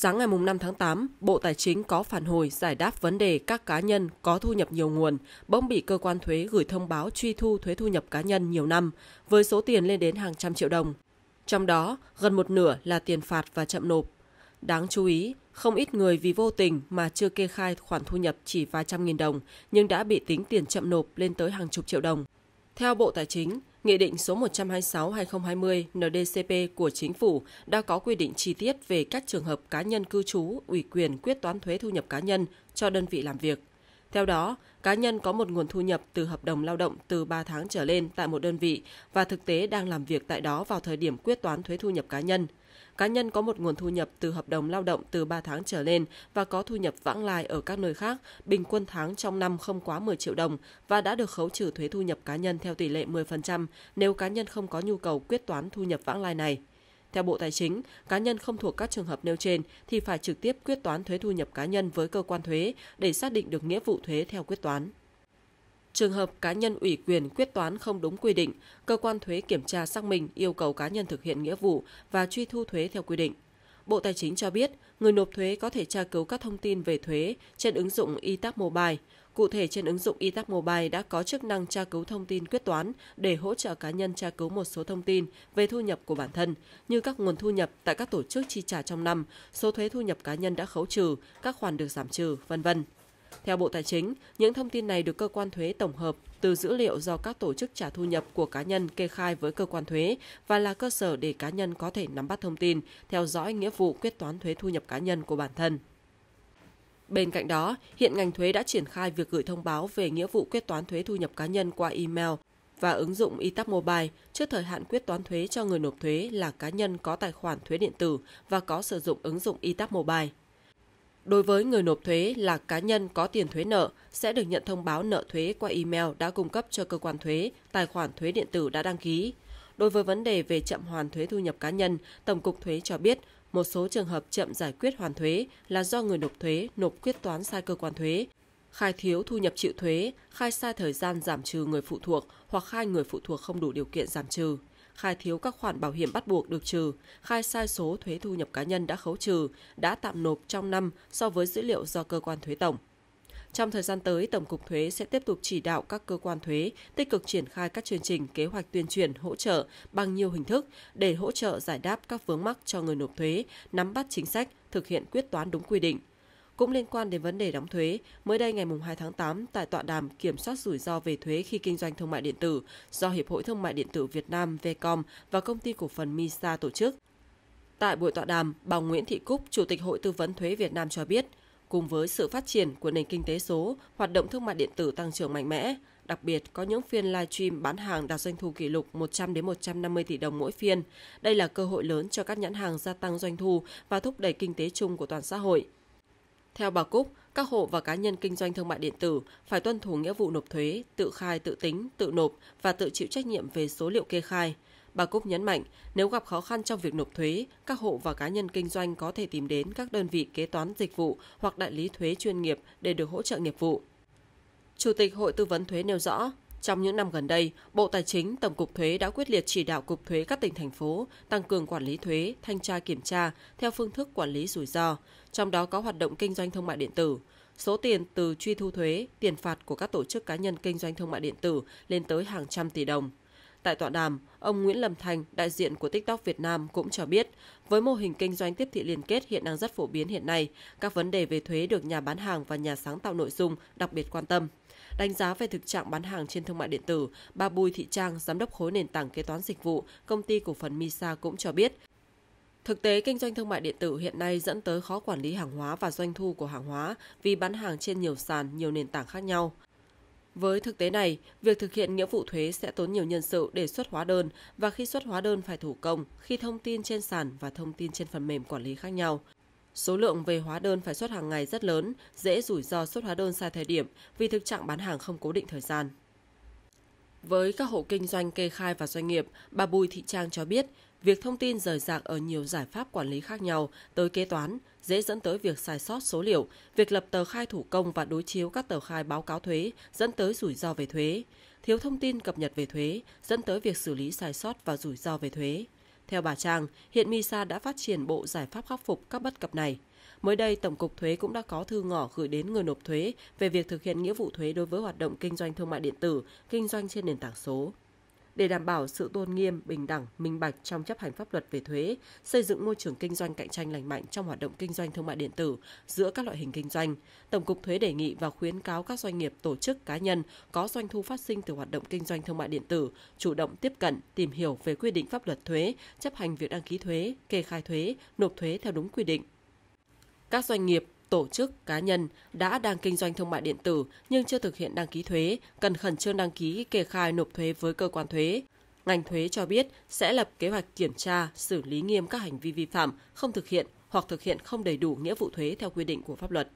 Sáng ngày 5 tháng 8, Bộ Tài chính có phản hồi giải đáp vấn đề các cá nhân có thu nhập nhiều nguồn bỗng bị cơ quan thuế gửi thông báo truy thu thuế thu nhập cá nhân nhiều năm với số tiền lên đến hàng trăm triệu đồng. Trong đó, gần một nửa là tiền phạt và chậm nộp. Đáng chú ý, không ít người vì vô tình mà chưa kê khai khoản thu nhập chỉ vài trăm nghìn đồng nhưng đã bị tính tiền chậm nộp lên tới hàng chục triệu đồng. Theo Bộ Tài chính, Nghị định số 126-2020 NDCP của Chính phủ đã có quy định chi tiết về các trường hợp cá nhân cư trú, ủy quyền quyết toán thuế thu nhập cá nhân cho đơn vị làm việc. Theo đó, cá nhân có một nguồn thu nhập từ hợp đồng lao động từ 3 tháng trở lên tại một đơn vị và thực tế đang làm việc tại đó vào thời điểm quyết toán thuế thu nhập cá nhân – Cá nhân có một nguồn thu nhập từ hợp đồng lao động từ 3 tháng trở lên và có thu nhập vãng lai ở các nơi khác, bình quân tháng trong năm không quá 10 triệu đồng và đã được khấu trừ thuế thu nhập cá nhân theo tỷ lệ 10% nếu cá nhân không có nhu cầu quyết toán thu nhập vãng lai này. Theo Bộ Tài chính, cá nhân không thuộc các trường hợp nêu trên thì phải trực tiếp quyết toán thuế thu nhập cá nhân với cơ quan thuế để xác định được nghĩa vụ thuế theo quyết toán. Trường hợp cá nhân ủy quyền quyết toán không đúng quy định, cơ quan thuế kiểm tra xác minh yêu cầu cá nhân thực hiện nghĩa vụ và truy thu thuế theo quy định. Bộ Tài chính cho biết, người nộp thuế có thể tra cứu các thông tin về thuế trên ứng dụng iTax Mobile. Cụ thể trên ứng dụng iTax Mobile đã có chức năng tra cứu thông tin quyết toán để hỗ trợ cá nhân tra cứu một số thông tin về thu nhập của bản thân, như các nguồn thu nhập tại các tổ chức chi trả trong năm, số thuế thu nhập cá nhân đã khấu trừ, các khoản được giảm trừ, vân vân. Theo Bộ Tài chính, những thông tin này được cơ quan thuế tổng hợp từ dữ liệu do các tổ chức trả thu nhập của cá nhân kê khai với cơ quan thuế và là cơ sở để cá nhân có thể nắm bắt thông tin, theo dõi nghĩa vụ quyết toán thuế thu nhập cá nhân của bản thân. Bên cạnh đó, hiện ngành thuế đã triển khai việc gửi thông báo về nghĩa vụ quyết toán thuế thu nhập cá nhân qua email và ứng dụng ETAP Mobile trước thời hạn quyết toán thuế cho người nộp thuế là cá nhân có tài khoản thuế điện tử và có sử dụng ứng dụng ETAP Mobile. Đối với người nộp thuế là cá nhân có tiền thuế nợ sẽ được nhận thông báo nợ thuế qua email đã cung cấp cho cơ quan thuế, tài khoản thuế điện tử đã đăng ký. Đối với vấn đề về chậm hoàn thuế thu nhập cá nhân, Tổng cục Thuế cho biết một số trường hợp chậm giải quyết hoàn thuế là do người nộp thuế nộp quyết toán sai cơ quan thuế, khai thiếu thu nhập chịu thuế, khai sai thời gian giảm trừ người phụ thuộc hoặc khai người phụ thuộc không đủ điều kiện giảm trừ khai thiếu các khoản bảo hiểm bắt buộc được trừ, khai sai số thuế thu nhập cá nhân đã khấu trừ, đã tạm nộp trong năm so với dữ liệu do cơ quan thuế tổng. Trong thời gian tới, Tổng cục Thuế sẽ tiếp tục chỉ đạo các cơ quan thuế tích cực triển khai các chương trình kế hoạch tuyên truyền hỗ trợ bằng nhiều hình thức để hỗ trợ giải đáp các vướng mắc cho người nộp thuế, nắm bắt chính sách, thực hiện quyết toán đúng quy định cũng liên quan đến vấn đề đóng thuế, mới đây ngày 2 tháng 8 tại tọa đàm kiểm soát rủi ro về thuế khi kinh doanh thương mại điện tử do Hiệp hội Thương mại điện tử Việt Nam Vcom và công ty cổ phần Misa tổ chức. Tại buổi tọa đàm, bà Nguyễn Thị Cúc, Chủ tịch Hội Tư vấn Thuế Việt Nam cho biết, cùng với sự phát triển của nền kinh tế số, hoạt động thương mại điện tử tăng trưởng mạnh mẽ, đặc biệt có những phiên live stream bán hàng đạt doanh thu kỷ lục 100 đến 150 tỷ đồng mỗi phiên. Đây là cơ hội lớn cho các nhãn hàng gia tăng doanh thu và thúc đẩy kinh tế chung của toàn xã hội. Theo bà Cúc, các hộ và cá nhân kinh doanh thương mại điện tử phải tuân thủ nghĩa vụ nộp thuế, tự khai, tự tính, tự nộp và tự chịu trách nhiệm về số liệu kê khai. Bà Cúc nhấn mạnh, nếu gặp khó khăn trong việc nộp thuế, các hộ và cá nhân kinh doanh có thể tìm đến các đơn vị kế toán dịch vụ hoặc đại lý thuế chuyên nghiệp để được hỗ trợ nghiệp vụ. Chủ tịch Hội Tư vấn Thuế nêu rõ, trong những năm gần đây, Bộ Tài chính, Tổng cục Thuế đã quyết liệt chỉ đạo Cục Thuế các tỉnh, thành phố tăng cường quản lý thuế, thanh tra kiểm tra theo phương thức quản lý rủi ro, trong đó có hoạt động kinh doanh thương mại điện tử. Số tiền từ truy thu thuế, tiền phạt của các tổ chức cá nhân kinh doanh thương mại điện tử lên tới hàng trăm tỷ đồng. Tại tọa đàm, ông Nguyễn Lâm Thành, đại diện của TikTok Việt Nam cũng cho biết, với mô hình kinh doanh tiếp thị liên kết hiện đang rất phổ biến hiện nay, các vấn đề về thuế được nhà bán hàng và nhà sáng tạo nội dung đặc biệt quan tâm. Đánh giá về thực trạng bán hàng trên thương mại điện tử, bà Bùi Thị Trang, giám đốc khối nền tảng kế toán dịch vụ, công ty cổ phần Misa cũng cho biết, Thực tế, kinh doanh thương mại điện tử hiện nay dẫn tới khó quản lý hàng hóa và doanh thu của hàng hóa vì bán hàng trên nhiều sàn, nhiều nền tảng khác nhau. Với thực tế này, việc thực hiện nghĩa vụ thuế sẽ tốn nhiều nhân sự để xuất hóa đơn và khi xuất hóa đơn phải thủ công khi thông tin trên sàn và thông tin trên phần mềm quản lý khác nhau. Số lượng về hóa đơn phải xuất hàng ngày rất lớn, dễ rủi ro xuất hóa đơn sai thời điểm vì thực trạng bán hàng không cố định thời gian. Với các hộ kinh doanh kê khai và doanh nghiệp, bà Bùi Thị Trang cho biết, việc thông tin rời rạc ở nhiều giải pháp quản lý khác nhau tới kế toán dễ dẫn tới việc sai sót số liệu, việc lập tờ khai thủ công và đối chiếu các tờ khai báo cáo thuế dẫn tới rủi ro về thuế, thiếu thông tin cập nhật về thuế dẫn tới việc xử lý sai sót và rủi ro về thuế. Theo bà Trang, hiện MISA đã phát triển bộ giải pháp khắc phục các bất cập này. Mới đây, Tổng cục Thuế cũng đã có thư ngỏ gửi đến người nộp thuế về việc thực hiện nghĩa vụ thuế đối với hoạt động kinh doanh thương mại điện tử, kinh doanh trên nền tảng số để đảm bảo sự tôn nghiêm, bình đẳng, minh bạch trong chấp hành pháp luật về thuế, xây dựng môi trường kinh doanh cạnh tranh lành mạnh trong hoạt động kinh doanh thương mại điện tử giữa các loại hình kinh doanh. Tổng cục thuế đề nghị và khuyến cáo các doanh nghiệp, tổ chức, cá nhân có doanh thu phát sinh từ hoạt động kinh doanh thương mại điện tử chủ động tiếp cận, tìm hiểu về quy định pháp luật thuế, chấp hành việc đăng ký thuế, kê khai thuế, nộp thuế theo đúng quy định. Các doanh nghiệp, tổ chức, cá nhân đã đang kinh doanh thương mại điện tử nhưng chưa thực hiện đăng ký thuế, cần khẩn trương đăng ký kê khai nộp thuế với cơ quan thuế. Ngành thuế cho biết sẽ lập kế hoạch kiểm tra, xử lý nghiêm các hành vi vi phạm không thực hiện hoặc thực hiện không đầy đủ nghĩa vụ thuế theo quy định của pháp luật.